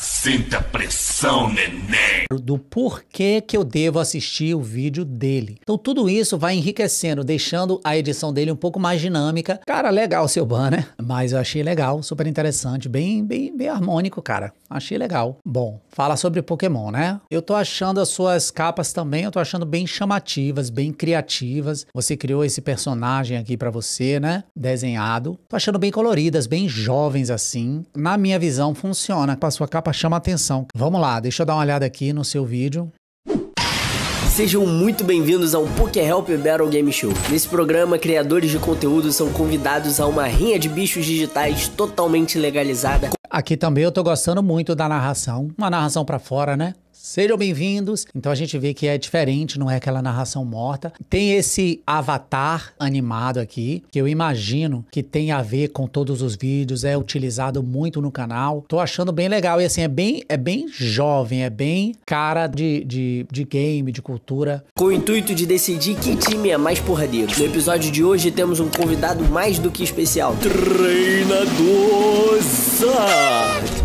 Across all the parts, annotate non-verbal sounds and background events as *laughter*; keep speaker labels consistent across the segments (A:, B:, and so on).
A: Sinta pressão, neném. Do
B: porquê que eu devo assistir o vídeo dele. Então tudo isso vai enriquecendo, deixando a edição dele um pouco mais dinâmica. Cara, legal seu banner, né? mas eu achei legal, super interessante, bem, bem, bem harmônico, cara. Achei legal. Bom, fala sobre Pokémon, né? Eu tô achando as suas capas também, eu tô achando bem chamativas, bem criativas. Você criou esse personagem aqui para você, né? Desenhado. Tô achando bem coloridas, bem jovens assim. Na minha visão funciona com a sua capa capa chama atenção. Vamos lá, deixa eu dar uma olhada aqui no seu vídeo.
A: Sejam muito bem-vindos ao Poké Help Battle Game Show. Nesse programa, criadores de conteúdo são convidados a uma rinha de bichos digitais totalmente legalizada.
B: Aqui também eu tô gostando muito da narração, uma narração para fora, né? sejam bem-vindos. Então a gente vê que é diferente, não é aquela narração morta. Tem esse avatar animado aqui, que eu imagino que tem a ver com todos os vídeos, é utilizado muito no canal. Tô achando bem legal e assim, é bem, é bem jovem, é bem cara de, de, de game, de cultura.
A: Com o intuito de decidir que time é mais porradeiro. No episódio de hoje temos um convidado mais do que especial. Treinador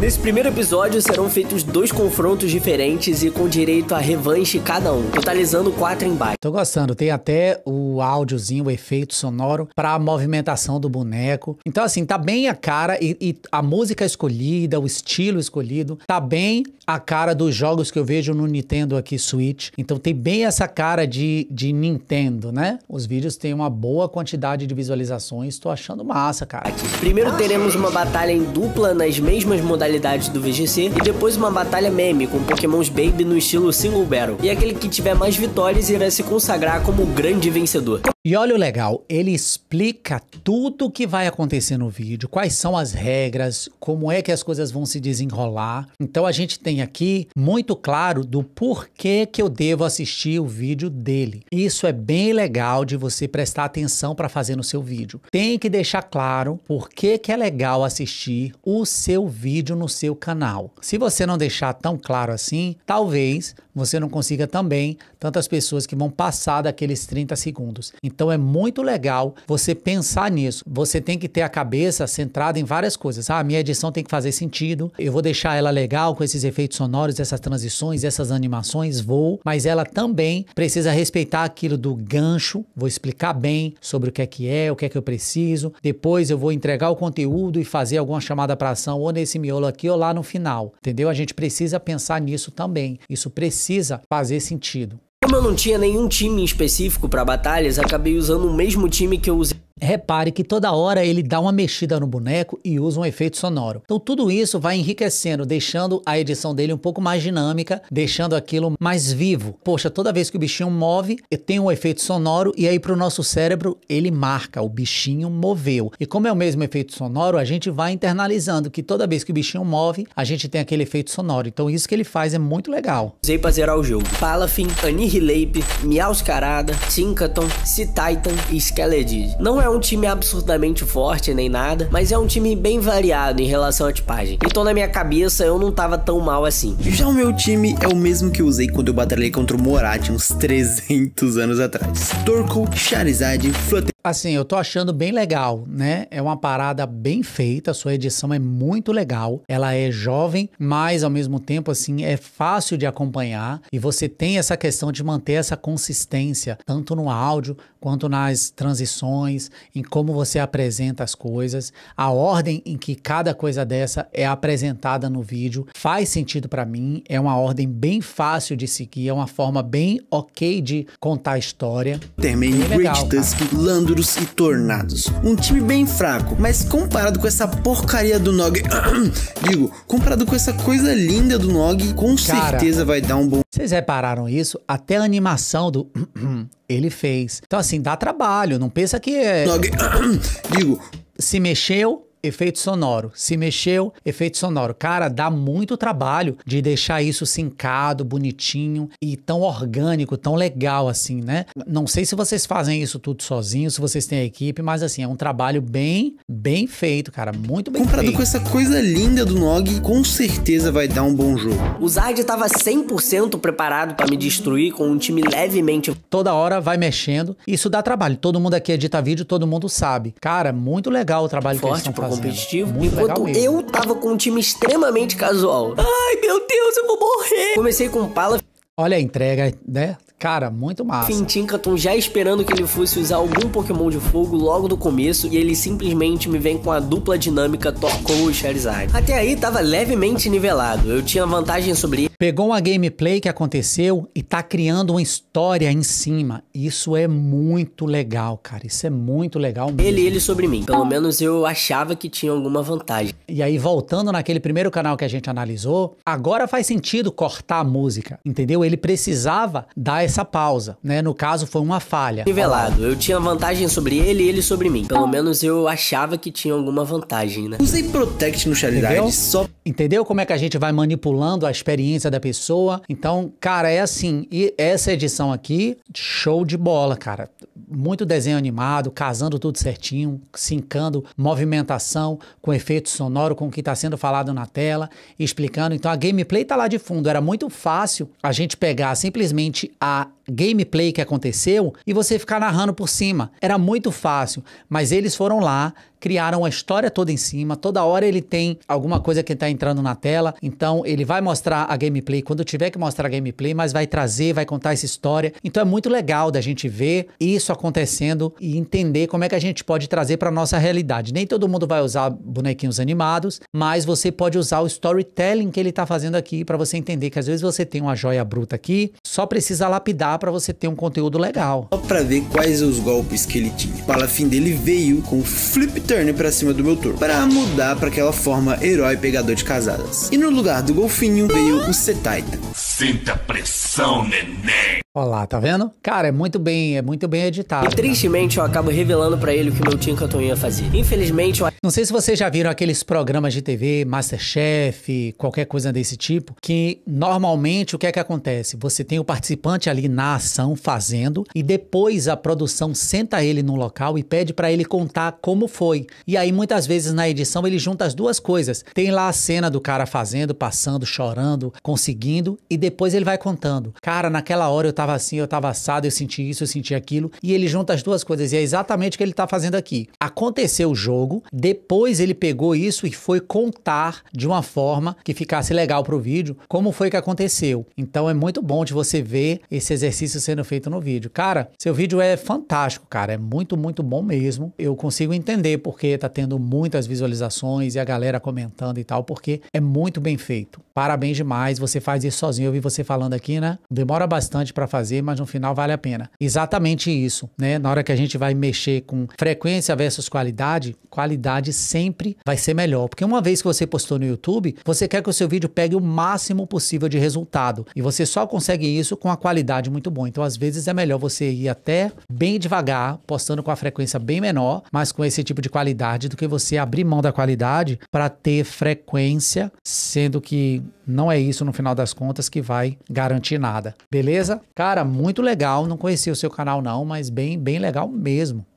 A: Nesse primeiro episódio serão feitos dois confrontos diferentes e com direito a revanche cada um, totalizando quatro embates.
B: Tô gostando, tem até o áudiozinho, o efeito sonoro para a movimentação do boneco. Então assim, tá bem a cara e, e a música escolhida, o estilo escolhido, tá bem a cara dos jogos que eu vejo no Nintendo aqui Switch. Então tem bem essa cara de, de Nintendo, né? Os vídeos têm uma boa quantidade de visualizações, tô achando
A: massa, cara. Primeiro teremos uma batalha em dupla nas mesmas modalidades do VGC, e depois uma batalha meme com pokémons Baby no estilo Single Battle. E aquele que tiver mais vitórias irá se consagrar como o grande vencedor.
B: E olha o legal, ele explica tudo o que vai acontecer no vídeo, quais são as regras, como é que as coisas vão se desenrolar. Então a gente tem aqui muito claro do porquê que eu devo assistir o vídeo dele. Isso é bem legal de você prestar atenção para fazer no seu vídeo. Tem que deixar claro por que que é legal assistir o seu vídeo no seu canal. Se você não deixar tão claro assim, talvez você não consiga também tantas pessoas que vão passar daqueles 30 segundos. Então é muito legal você pensar nisso. Você tem que ter a cabeça centrada em várias coisas. Ah, minha edição tem que fazer sentido. Eu vou deixar ela legal com esses efeitos sonoros, essas transições, essas animações, vou, mas ela também precisa respeitar aquilo do gancho. Vou explicar bem sobre o que é que é, o que é que eu preciso. Depois eu vou entregar o conteúdo e fazer alguma chamada para ação ou nesse miolo aqui ou lá no final. Entendeu? A gente precisa pensar nisso também. Isso precisa fazer sentido.
A: Como eu não tinha nenhum time específico para batalhas, acabei usando o mesmo time que eu usei Repare que toda hora
B: ele dá uma mexida no boneco e usa um efeito sonoro. Então tudo isso vai enriquecendo, deixando a edição dele um pouco mais dinâmica, deixando aquilo mais vivo. Poxa, toda vez que o bichinho move, tem um efeito sonoro e aí para o nosso cérebro ele marca, o bichinho moveu. E como é o mesmo efeito sonoro, a gente vai internalizando que toda vez que o bichinho move, a gente tem aquele efeito
A: sonoro. Então isso que ele faz é muito legal. Usei pra zerar o jogo. Palafin, Annihilate, Miauscarada, Tinkaton, Titan e Skeledid. Não é um time absurdamente forte nem nada, mas é um time bem variado em relação à tipagem. Então na minha cabeça eu não tava tão mal assim. Já o meu time é o mesmo que usei quando eu batalhei contra o Morat uns 300 *laughs* anos atrás.
B: Torkoal, Charizard, Flutter Assim, eu tô achando bem legal, né? É uma parada bem feita, a sua edição é muito legal. Ela é jovem, mas ao mesmo tempo, assim, é fácil de acompanhar e você tem essa questão de manter essa consistência, tanto no áudio quanto nas transições, em como você apresenta as coisas. A ordem em que cada coisa dessa é apresentada no vídeo faz sentido para mim, é uma ordem bem fácil de seguir, é uma forma bem ok de contar a história. Termei é legal, Tusk, Lando e Tornados. Um time bem fraco, mas comparado com essa porcaria do Nog, *clears throat* digo, comparado com essa coisa linda do Nog, com Cara, certeza vai dar um bom. Vocês repararam isso? Até a animação do *clears throat* ele fez. Então assim, dá trabalho, não pensa que é Nog, *clears throat* digo, se mexeu efeito sonoro. Se mexeu, efeito sonoro. Cara, dá muito trabalho de deixar isso sincado, bonitinho e tão orgânico, tão legal assim, né? Não sei se vocês fazem isso tudo sozinhos, se vocês têm a equipe, mas assim, é um trabalho bem, bem
A: feito, cara. Muito bem Comprado feito. com essa coisa linda do Nog, com certeza vai dar um bom jogo. O Zard estava 100% preparado para me destruir com um time levemente.
B: Toda hora vai mexendo. Isso dá trabalho. Todo mundo aqui edita vídeo, todo mundo sabe. Cara, muito legal o trabalho Forte que eles estão fazendo
A: competitivo, Muito enquanto eu tava com um time extremamente casual. Ai, meu Deus, eu vou morrer! Comecei com Pala. Olha a entrega, né? Cara, muito massa. Fintinkaton já esperando que ele fosse usar algum Pokémon de fogo logo do começo e ele simplesmente me vem com a dupla dinâmica Torkoal e Charizard. Até aí tava levemente nivelado, eu
B: tinha vantagem sobre ele. Pegou uma gameplay que aconteceu e tá criando uma história em cima. Isso é muito legal, cara. Isso é muito legal mesmo. Ele, ele sobre mim. Pelo menos eu achava que tinha alguma vantagem. E aí, voltando naquele primeiro canal que a gente analisou, agora faz sentido cortar a música, entendeu? Ele precisava dar essa pausa, né? No caso, foi uma falha. Nivelado.
A: Eu tinha vantagem sobre ele e ele sobre mim. Pelo menos eu achava que tinha alguma vantagem, né? Usei Protect no Charidade
B: só... Entendeu como é que a gente vai manipulando a experiência da pessoa. Então, cara, é assim. E essa edição aqui, show de bola, cara. Muito desenho animado, casando tudo certinho, sincando movimentação com efeito sonoro, com o que está sendo falado na tela, explicando. Então, a gameplay tá lá de fundo. Era muito fácil a gente pegar simplesmente a gameplay que aconteceu e você ficar narrando por cima. Era muito fácil, mas eles foram lá, criaram a história toda em cima. Toda hora ele tem alguma coisa que está entrando na tela. Então ele vai mostrar a gameplay quando tiver que mostrar a gameplay, mas vai trazer, vai contar essa história. Então é muito legal da gente ver isso acontecendo e entender como é que a gente pode trazer para nossa realidade. Nem todo mundo vai usar bonequinhos animados, mas você pode usar o storytelling que ele está fazendo aqui para você entender que às vezes você tem uma joia bruta aqui, só precisa lapidar para você ter um conteúdo legal.
A: Só para ver quais os golpes que ele tinha. O fim dele veio com flip
B: Stern para cima do meu turno, para mudar para aquela forma herói pegador de casadas. E no lugar do golfinho veio o Setaita,
A: Sinta pressão, neném.
B: Olá, tá vendo? Cara, é muito bem, é muito bem editado. E tristemente eu acabo revelando para ele o que meu tio Canton ia fazer. Infelizmente, eu... não sei se vocês já viram aqueles programas de TV, MasterChef, qualquer coisa desse tipo, que normalmente o que é que acontece? Você tem o participante ali na ação fazendo e depois a produção senta ele no local e pede para ele contar como foi. E aí muitas vezes na edição ele junta as duas coisas. Tem lá a cena do cara fazendo, passando, chorando, conseguindo e depois depois ele vai contando. Cara, naquela hora eu tava assim, eu tava assado, eu senti isso, eu senti aquilo. E ele junta as duas coisas. E é exatamente o que ele tá fazendo aqui. Aconteceu o jogo, depois ele pegou isso e foi contar de uma forma que ficasse legal pro vídeo como foi que aconteceu. Então é muito bom de você ver esse exercício sendo feito no vídeo. Cara, seu vídeo é fantástico, cara. É muito, muito bom mesmo. Eu consigo entender porque tá tendo muitas visualizações e a galera comentando e tal, porque é muito bem feito. Parabéns demais, você faz isso sozinho ouvi você falando aqui, né? Demora bastante para fazer, mas no final vale a pena. Exatamente isso, né? Na hora que a gente vai mexer com frequência versus qualidade, qualidade sempre vai ser melhor, porque uma vez que você postou no YouTube, você quer que o seu vídeo pegue o máximo possível de resultado, e você só consegue isso com a qualidade muito boa. Então, às vezes é melhor você ir até bem devagar, postando com a frequência bem menor, mas com esse tipo de qualidade do que você abrir mão da qualidade para ter frequência, sendo que não é isso no final das contas que vai garantir nada. Beleza? Cara, muito legal. Não conhecia o seu canal não, mas bem, bem legal mesmo.